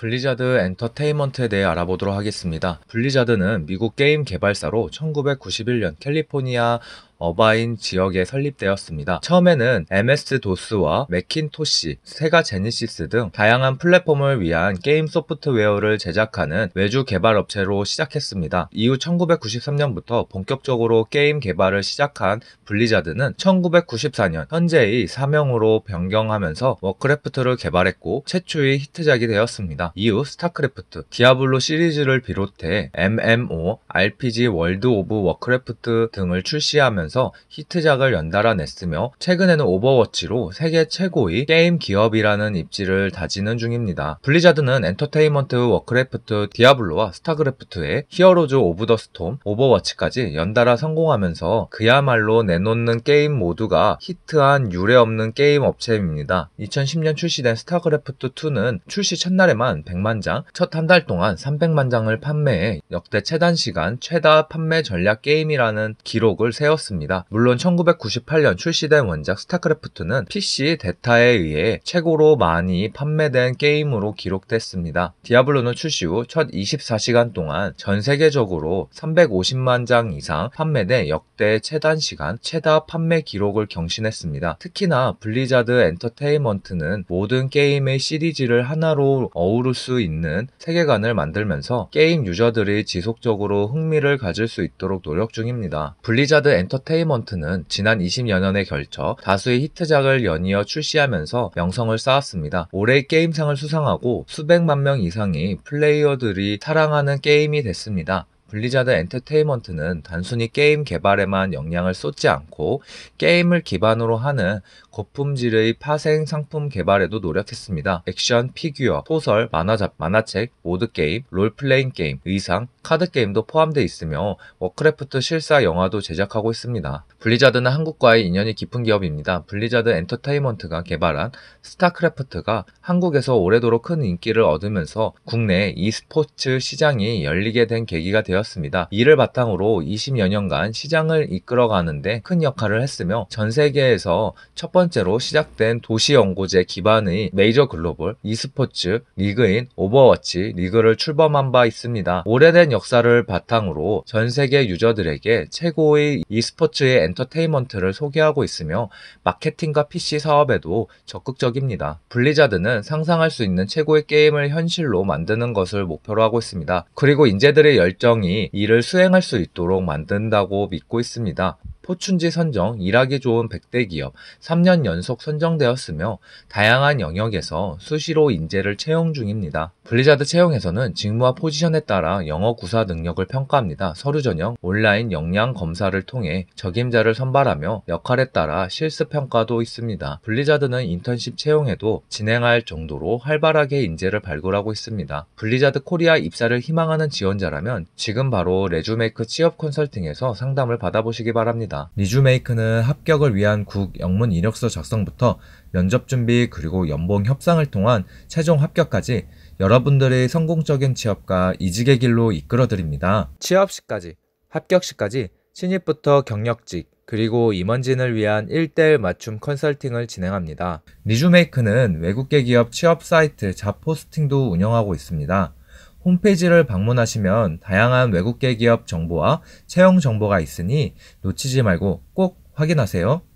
블리자드 엔터테인먼트에 대해 알아보도록 하겠습니다. 블리자드는 미국 게임 개발사로 1991년 캘리포니아 어바인 지역에 설립되었습니다. 처음에는 MS 도스와 맥킨토시, 세가 제니시스 등 다양한 플랫폼을 위한 게임 소프트웨어를 제작하는 외주 개발 업체로 시작했습니다. 이후 1993년부터 본격적으로 게임 개발을 시작한 블리자드는 1994년 현재의 사명으로 변경하면서 워크래프트를 개발했고 최초의 히트작이 되었습니다. 이후 스타크래프트, 디아블로 시리즈를 비롯해 MMO, RPG 월드 오브 워크래프트 등을 출시하면서 하면서 히트작을 연달아 냈으며 최근에는 오버워치로 세계 최고의 게임 기업이라는 입지를 다지는 중입니다. 블리자드는 엔터테인먼트 워크래프트 디아블로와 스타크래프트의 히어로즈 오브 더 스톰, 오버워치까지 연달아 성공하면서 그야말로 내놓는 게임 모두가 히트한 유례없는 게임 업체입니다. 2010년 출시된 스타크래프트2는 출시 첫날에만 100만 장, 첫 한 달 동안 300만 장을 판매해 역대 최단 시간 최다 판매 전략 게임이라는 기록을 세웠습니다. 있습니다. 물론 1998년 출시된 원작 스타크래프트는 PC 데타에 의해 최고로 많이 판매된 게임으로 기록됐습니다. 디아블로는 출시 후 첫 24시간 동안 전 세계적으로 350만 장 이상 판매된 역대 최단 시간 최다 판매 기록을 경신했습니다. 특히나 블리자드 엔터테인먼트는 모든 게임의 시리즈를 하나로 어우를 수 있는 세계관을 만들면서 게임 유저들이 지속적으로 흥미를 가질 수 있도록 노력 중입니다. 블리자드 엔터테인먼트 엔터테인먼트는 지난 20여년에 걸쳐 다수의 히트작을 연이어 출시하면서 명성을 쌓았습니다. 올해 게임상을 수상하고 수백만 명 이상이 플레이어들이 사랑하는 게임이 됐습니다. 블리자드 엔터테인먼트는 단순히 게임 개발에만 영향을 쏟지 않고 게임을 기반으로 하는 고품질의 파생 상품 개발에도 노력했습니다. 액션, 피규어, 소설, 만화작, 만화책, 보드게임, 롤플레잉 게임, 의상, 카드게임도 포함되어 있으며 워크래프트 실사 영화도 제작하고 있습니다. 블리자드는 한국과의 인연이 깊은 기업입니다. 블리자드 엔터테인먼트가 개발한 스타크래프트가 한국에서 오래도록 큰 인기를 얻으면서 국내 e스포츠 시장이 열리게 된 계기가 되었습니다. 되었습니다. 이를 바탕으로 20여 년간 시장을 이끌어가는데 큰 역할을 했으며 전 세계에서 첫 번째로 시작된 도시 연구제 기반의 메이저 글로벌 e스포츠 리그인 오버워치 리그를 출범한 바 있습니다. 오래된 역사를 바탕으로 전 세계 유저들에게 최고의 e스포츠의 엔터테인먼트를 소개하고 있으며 마케팅과 PC 사업에도 적극적입니다. 블리자드는 상상할 수 있는 최고의 게임을 현실로 만드는 것을 목표로 하고 있습니다. 그리고 인재들의 열정이 일을 수행할 수 있도록 만든다고 믿고 있습니다. 포춘지 선정 일하기 좋은 100대 기업 3년 연속 선정되었으며 다양한 영역에서 수시로 인재를 채용 중입니다. 블리자드 채용에서는 직무와 포지션에 따라 영어 구사 능력을 평가합니다. 서류 전형 온라인 역량 검사를 통해 적임자를 선발하며 역할에 따라 실습 평가도 있습니다. 블리자드는 인턴십 채용에도 진행할 정도로 활발하게 인재를 발굴하고 있습니다. 블리자드 코리아 입사를 희망하는 지원자라면 지금 바로 레주메이크 취업 컨설팅에서 상담을 받아보시기 바랍니다. 있습니다. 리주메이크는 합격을 위한 국 영문 이력서 작성부터 면접 준비 그리고 연봉 협상을 통한 최종 합격까지 여러분들의 성공적인 취업과 이직의 길로 이끌어드립니다. 취업 시까지, 합격 시까지 신입부터 경력직, 그리고 임원진을 위한 1대1 맞춤 컨설팅을 진행합니다. 리주메이크는 외국계 기업 취업 사이트 잡포스팅도 운영하고 있습니다. 홈페이지를 방문하시면 다양한 외국계 기업 정보와 채용 정보가 있으니 놓치지 말고 꼭 확인하세요.